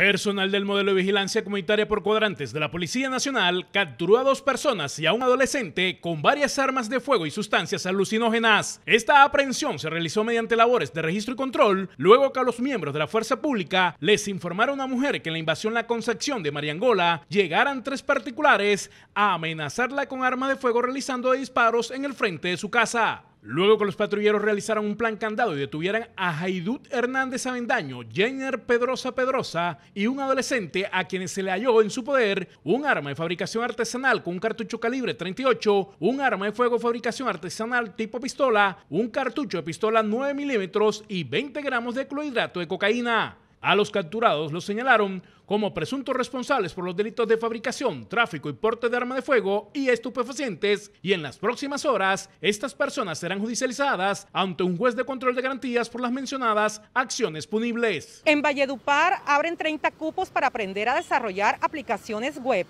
Personal del modelo de vigilancia comunitaria por cuadrantes de la Policía Nacional capturó a dos personas y a un adolescente con varias armas de fuego y sustancias alucinógenas. Esta aprehensión se realizó mediante labores de registro y control, luego que a los miembros de la fuerza pública les informaron a una mujer que en la invasión La Concepción de Mariangola llegaran tres particulares a amenazarla con armas de fuego realizando disparos en el frente de su casa. Luego que los patrulleros realizaron un plan candado y detuvieran a Jaidut Hernández Avendaño, Jenner Pedrosa Pedrosa y un adolescente a quienes se le halló en su poder un arma de fabricación artesanal con un cartucho calibre 38, un arma de fuego de fabricación artesanal tipo pistola, un cartucho de pistola 9 milímetros y 20 gramos de clorhidrato de cocaína. A los capturados los señalaron como presuntos responsables por los delitos de fabricación, tráfico y porte de arma de fuego y estupefacientes y en las próximas horas estas personas serán judicializadas ante un juez de control de garantías por las mencionadas acciones punibles. En Valledupar abren 30 cupos para aprender a desarrollar aplicaciones web.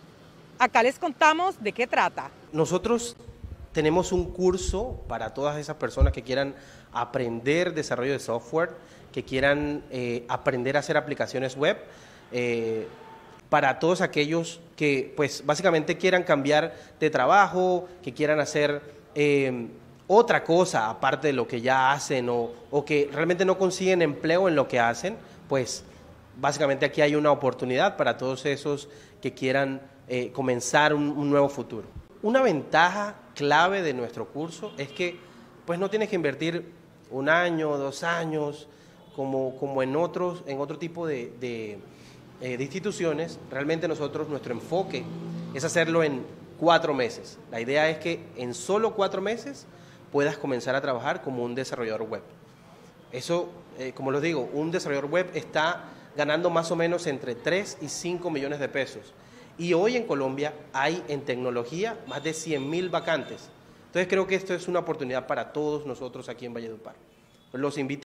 Acá les contamos de qué trata. Nosotros tenemos un curso para todas esas personas que quieran aprender desarrollo de software, que quieran eh, aprender a hacer aplicaciones web, eh, para todos aquellos que, pues, básicamente quieran cambiar de trabajo, que quieran hacer eh, otra cosa aparte de lo que ya hacen o, que realmente no consiguen empleo en lo que hacen, pues, básicamente aquí hay una oportunidad para todos esos que quieran comenzar un nuevo futuro. Una ventaja clave de nuestro curso es que pues no tienes que invertir un año, dos años, como, en, otros, en otro tipo eh, de, instituciones. Realmente nosotros, nuestro enfoque es hacerlo en cuatro meses. La idea es que en solo cuatro meses puedas comenzar a trabajar como un desarrollador web. Eso, eh, como les digo, un desarrollador web está ganando más o menos entre 3 y 5 millones de pesos y hoy en Colombia hay en tecnología más de 100.000 vacantes. Entonces creo que esto es una oportunidad para todos nosotros aquí en Valledupar. Los invito